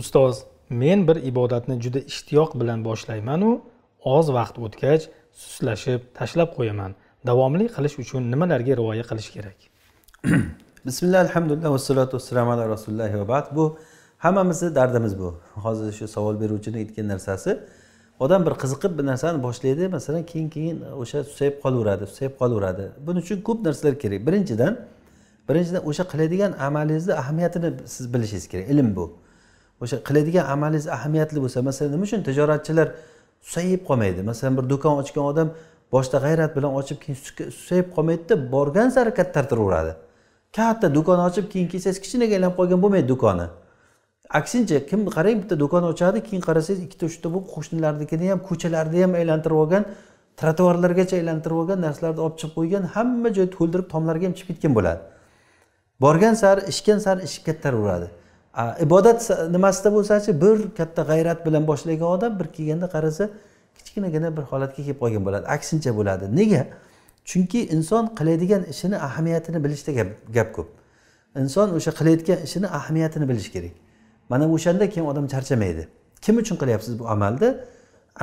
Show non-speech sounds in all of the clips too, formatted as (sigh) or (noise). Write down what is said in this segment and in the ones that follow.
ustoz men bir ibodatni juda ishtiyoq bilan boshlaymanu oz vaqt o'tgach suslashib tashlab qo'yaman davomli qilish uchun nimalarga rioya qilish kerak (clears throat) bismillah alhamdulillah vassalotu vassalamu ala rasulillah va bad bu hammamizni dardimiz bu hozir shu savol beruvchini aytgan narsasi odam bir qiziqib bir narsani boshlaydi masalan keyin keyin o'sha susayib qolaveradi susayib qolaveradi buning uchun ko'p narsalar kerak birinchidan birinchidan o'sha qiladigan amalingizni ahamiyatini siz bilishingiz kerak ilm bu o'sha qiladigan amalingiz ahamiyatli bo'lsa masalan nima uchun tijoratchilar susayib qolmaydi masalan bir do'kon ochgan odam boshda g'ayrat bilan ochib keyin susayib qolmaydida borgan sari kattartiraveradi katta do'kon ochib keyin kelsangiz kichinaga aylanib qolgan bo'lmaydi do'koni aksincha kim qarang bitta do'kon ochadi keyin qarasangiz ikkita uchta bo'lib qo'shnilarnikini ham ko'chalarni ham aylantirib olgan trotuarlargacha aylantirib olgan narsalarni olib chiqib qo'ygan hamma joyni to'ldirib tomlarga ham chiqib ketgan bo'ladi borgan sari ichgan sari ishi kattaraveradi ibodat nimasida bo'lsachi bir katta g'ayrat bilan boshlagan odam bir kelganda qarasa kichkinagina bir holatga kelib qolgan bo'ladi aksincha bo'ladi nega chunki inson qiladigan ishini ahamiyatini bilishda gap gap ko'p inson o'sha qilayotgan ishini ahamiyatini bilishi kerak mana o'shanda keyin odam charchamaydi kim uchun qilyapsiz bu amalni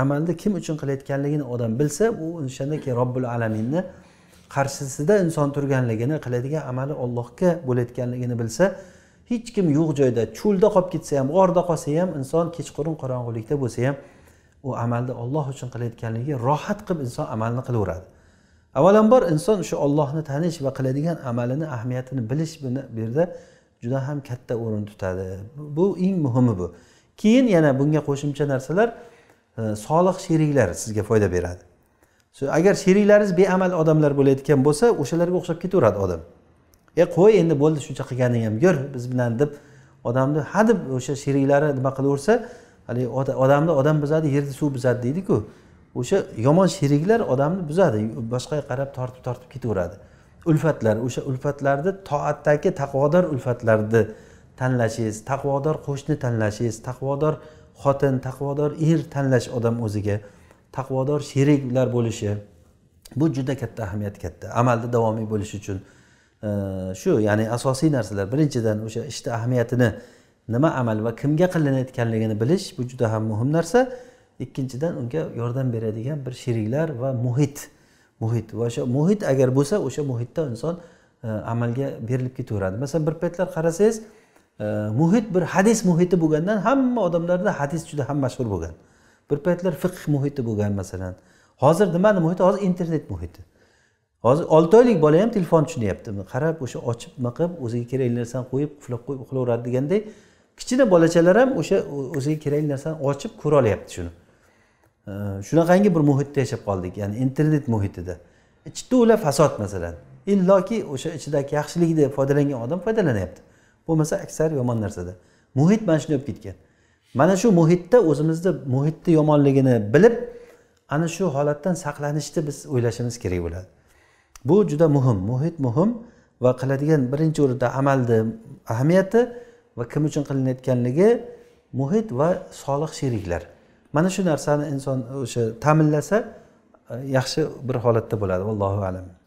amalni kim uchun qilayotganligini odam bilsa u o'shanda keyin robbil alaminni qarshisida inson turganligini qiladigan amali ollohga bo'layotganligini bilsa hech kim yo'q joyda cho'lda qolib ketsa ham g'orda qolsa ham inson kechqurun qorong'ulikda bo'lsa ham u amalni olloh uchun qilayotganligiga rohat qilib inson amalni qilaveradi avvalambor inson o'sha ollohni tanish va qiladigan amalini ahamiyatini bilish bu yerda juda ham katta o'rin tutadi bu eng muhimi bu keyin yana bunga qo'shimcha narsalar e, solih sheriklar sizga foyda beradi agar sheriklaringiz beamal odamlar bo'layotgan bo'lsa o'shalarga o'xshab ketaveradi odam e qo'y endi bo'ldi shuncha qilganing ham yur biz bilan deb odamni hadeb o'sha sheriklari nima qilaversa haligi odamni odam buzadi yerni suv buzadi deydiku o'sha yomon sheriklar odamni buzadi boshqaga qarab tortib tortib ketaveradi ulfatlar o'sha ulfatlarni toatdagi taqvodor ulfatlarni tanlashingiz taqvodor qo'shni tanlashingiz taqvodor xotin taqvodor er tanlash odam o'ziga taqvodor sheriklar bo'lishi bu juda katta ahamiyat katta amalda davomiy bo'lishi uchun shu ya'ni asosiy narsalar birinchidan o'sha ishni ahamiyatini nima amal va kimga qilinayotganligini bilish bu juda ham muhim narsa ikkinchidan unga yordam beradigan bir sheriklar va muhit muhit va o'sha muhit agar bo'lsa o'sha muhitda inson e, amalga berilib ketaveradi masalan bir paytlar qarasangiz e, muhit bir hadis muhiti bo'lgandan hamma odamlarda hadis juda ham mashhur bo'lgan bir paytlar fiqh muhiti bo'lgan masalan hozir nimani muhiti hozir internet muhiti hozir olti oylik bola ham telefon tushunyapti qarab o'sha ochib nima qilib o'ziga kerakli narsani qo'yib uxlab qo'yib uxlayveradi deganday kichkina bolachalar ham o'sha o'ziga kerakli narsani ochib ko'ra olyapti shuni shunaqangi bir muhitda yashab qoldik ya'ni internet muhitida ichida e, ular fasod masalan illoki o'sha ichidagi yaxshilikdan foydalangan odam foydalanyapti bo'lmasa aksar yomon narsada muhit mana shunday bo'lib ketgan mana shu muhitda o'zimizni muhitni yomonligini bilib ana shu holatdan saqlanishni biz o'ylashimiz kerak bo'ladi bu juda muhim muhit muhim va qiladigan birinchi o'rinda amalni ahamiyati va kim uchun qilinayotganligi muhit va solih sheriklar mana shu narsani inson o'sha ta'minlasa yaxshi bir holatda bo'ladi allohu alam